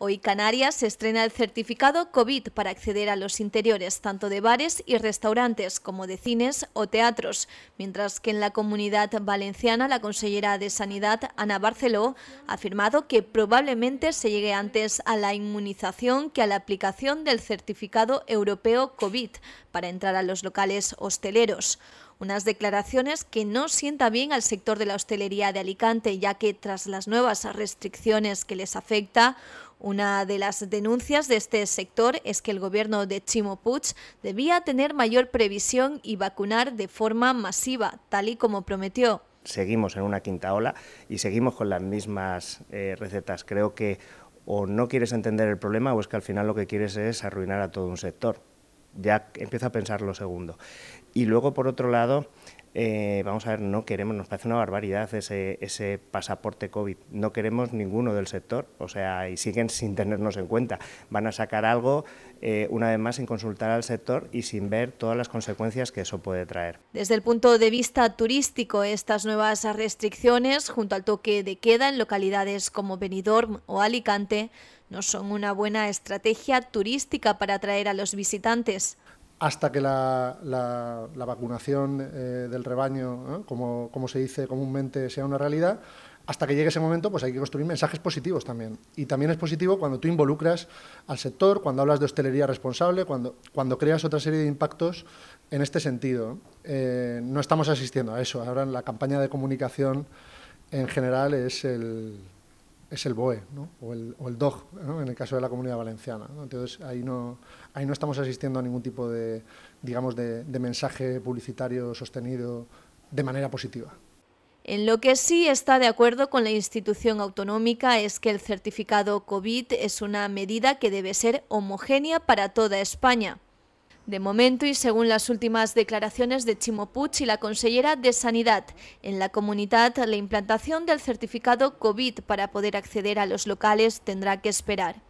Hoy Canarias se estrena el certificado COVID para acceder a los interiores tanto de bares y restaurantes como de cines o teatros, mientras que en la comunidad valenciana la consellera de Sanidad, Ana Barceló, ha afirmado que probablemente se llegue antes a la inmunización que a la aplicación del certificado europeo COVID para entrar a los locales hosteleros. Unas declaraciones que no sienta bien al sector de la hostelería de Alicante, ya que tras las nuevas restricciones que les afecta, una de las denuncias de este sector es que el gobierno de Chimo debía tener mayor previsión y vacunar de forma masiva, tal y como prometió. Seguimos en una quinta ola y seguimos con las mismas eh, recetas. Creo que o no quieres entender el problema o es que al final lo que quieres es arruinar a todo un sector. Ya empieza a pensar lo segundo. Y luego, por otro lado, eh, vamos a ver, no queremos, nos parece una barbaridad ese, pasaporte COVID, no queremos ninguno del sector, o sea, y siguen sin tenernos en cuenta. Van a sacar algo, eh, una vez más, sin consultar al sector y sin ver todas las consecuencias que eso puede traer. Desde el punto de vista turístico, estas nuevas restricciones, junto al toque de queda en localidades como Benidorm o Alicante, no son una buena estrategia turística para atraer a los visitantes hasta que la, vacunación eh, del rebaño, como, como, se dice comúnmente, sea una realidad, hasta que llegue ese momento, pues hay que construir mensajes positivos también. Y también es positivo cuando tú involucras al sector, cuando hablas de hostelería responsable, cuando, cuando creas otra serie de impactos en este sentido. Eh, no estamos asistiendo a eso. Ahora la campaña de comunicación en general es el, es el BOE o, el, o, DOG, en el caso de la comunidad valenciana. Entonces, ahí no, estamos asistiendo a ningún tipo de, de mensaje publicitario sostenido de manera positiva. En lo que sí está de acuerdo con la institución autonómica es que el certificado COVID es una medida que debe ser homogénea para toda España. De momento y según las últimas declaraciones de Chimo y la consellera de Sanidad, en la comunidad la implantación del certificado COVID para poder acceder a los locales tendrá que esperar.